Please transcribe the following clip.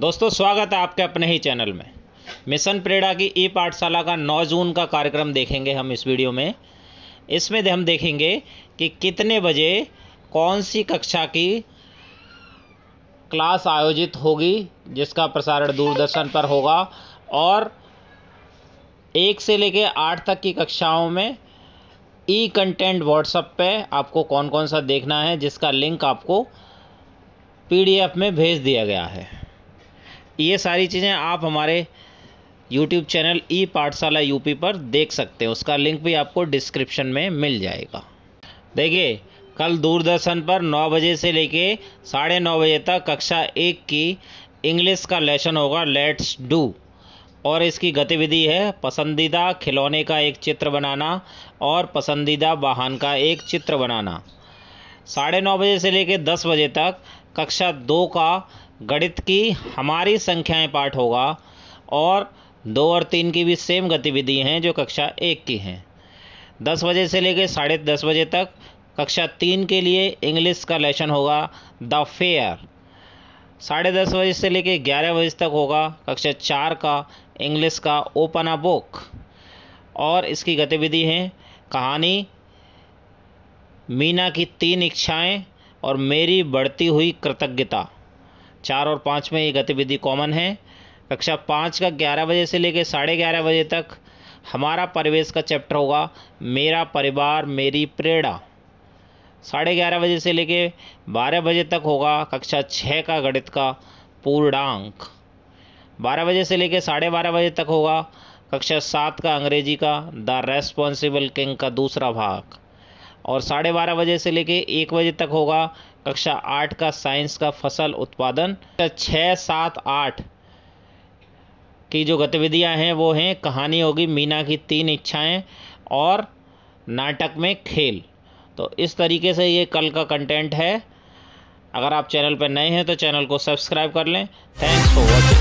दोस्तों स्वागत है आपके अपने ही चैनल में मिशन प्रेरणा की ई पाठशाला का नौ जून का कार्यक्रम देखेंगे हम इस वीडियो में इसमें हम देखेंगे कि कितने बजे कौन सी कक्षा की क्लास आयोजित होगी जिसका प्रसारण दूरदर्शन पर होगा और एक से लेकर आठ तक की कक्षाओं में ई कंटेंट व्हाट्सएप पे आपको कौन कौन सा देखना है जिसका लिंक आपको पीडीएफ में भेज दिया गया है ये सारी चीज़ें आप हमारे यूट्यूब चैनल ई पाठशाला यूपी पर देख सकते हैं उसका लिंक भी आपको डिस्क्रिप्शन में मिल जाएगा देखिए कल दूरदर्शन पर 9 बजे से लेके साढ़े नौ बजे तक कक्षा एक की इंग्लिश का लेसन होगा लेट्स डू और इसकी गतिविधि है पसंदीदा खिलौने का एक चित्र बनाना और पसंदीदा वाहन का एक चित्र बनाना साढ़े नौ बजे से लेकर दस बजे तक कक्षा दो का गणित की हमारी संख्याएं पाठ होगा और दो और तीन की भी सेम गतिविधि हैं जो कक्षा एक की हैं दस बजे से लेकर साढ़े दस बजे तक कक्षा तीन के लिए इंग्लिश का लेसन होगा द फेयर साढ़े दस बजे से लेकर ग्यारह बजे तक होगा कक्षा चार का इंग्लिश का ओपन अ बुक और इसकी गतिविधि हैं कहानी मीना की तीन इच्छाएं और मेरी बढ़ती हुई कृतज्ञता चार और पाँच में ये गतिविधि कॉमन है कक्षा पाँच का ग्यारह बजे से लेकर साढ़े ग्यारह बजे तक हमारा परिवेश का चैप्टर होगा मेरा परिवार मेरी प्रेरणा साढ़े ग्यारह बजे से लेकर बारह बजे तक होगा कक्षा छः का गणित का पूर्णांक बारह बजे से लेकर साढ़े बारह बजे तक होगा कक्षा सात का अंग्रेजी का द रेस्पॉन्सिबल किंग का दूसरा भाग और साढ़े बारह बजे से लेके एक बजे तक होगा कक्षा आठ का साइंस का फसल उत्पादन छः सात आठ की जो गतिविधियां हैं वो हैं कहानी होगी मीना की तीन इच्छाएं और नाटक में खेल तो इस तरीके से ये कल का कंटेंट है अगर आप चैनल पर नए हैं तो चैनल को सब्सक्राइब कर लें थैंक्स फॉर वॉचिंग